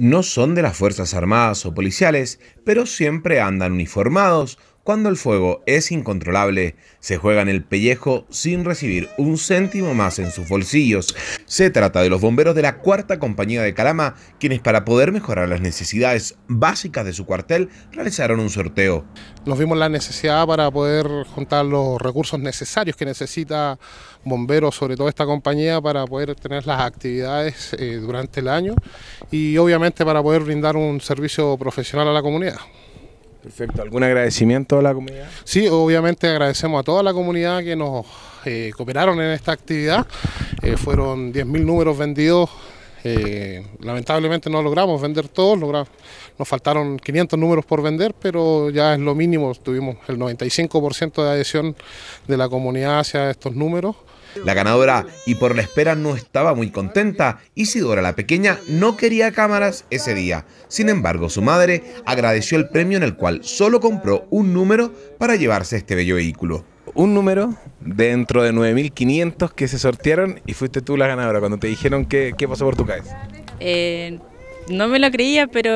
no son de las Fuerzas Armadas o policiales, pero siempre andan uniformados cuando el fuego es incontrolable, se juegan el pellejo sin recibir un céntimo más en sus bolsillos. Se trata de los bomberos de la cuarta compañía de Calama, quienes para poder mejorar las necesidades básicas de su cuartel realizaron un sorteo. Nos vimos la necesidad para poder juntar los recursos necesarios que necesita bomberos, sobre todo esta compañía, para poder tener las actividades eh, durante el año y obviamente para poder brindar un servicio profesional a la comunidad. Perfecto. ¿Algún agradecimiento a la comunidad? Sí, obviamente agradecemos a toda la comunidad que nos eh, cooperaron en esta actividad. Eh, fueron 10.000 números vendidos. Eh, lamentablemente no logramos vender todos, nos faltaron 500 números por vender, pero ya es lo mínimo, tuvimos el 95% de adhesión de la comunidad hacia estos números. La ganadora, y por la espera no estaba muy contenta, Isidora la Pequeña no quería cámaras ese día. Sin embargo, su madre agradeció el premio en el cual solo compró un número para llevarse este bello vehículo un número dentro de 9.500 que se sortearon y fuiste tú la ganadora cuando te dijeron que pasó por tu cabeza. Eh, no me lo creía, pero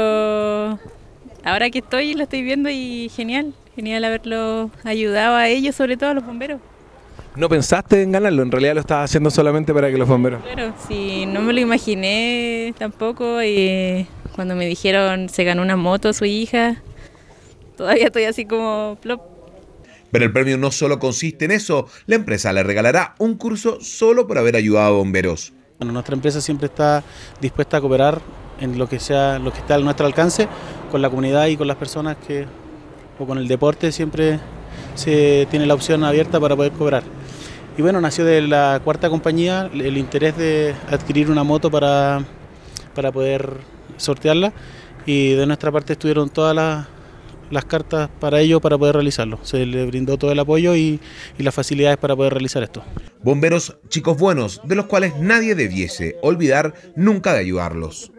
ahora que estoy lo estoy viendo y genial, genial haberlo ayudado a ellos, sobre todo a los bomberos. ¿No pensaste en ganarlo? En realidad lo estabas haciendo solamente para que los bomberos. Claro, sí, no me lo imaginé tampoco. Y cuando me dijeron se ganó una moto su hija, todavía estoy así como plop. Pero el premio no solo consiste en eso, la empresa le regalará un curso solo por haber ayudado a bomberos. Bueno, nuestra empresa siempre está dispuesta a cooperar en lo que sea, lo que está a nuestro alcance, con la comunidad y con las personas que, o con el deporte siempre se tiene la opción abierta para poder cobrar. Y bueno, nació de la cuarta compañía el interés de adquirir una moto para, para poder sortearla y de nuestra parte estuvieron todas las, las cartas para ello, para poder realizarlo. Se le brindó todo el apoyo y, y las facilidades para poder realizar esto. Bomberos chicos buenos, de los cuales nadie debiese olvidar nunca de ayudarlos.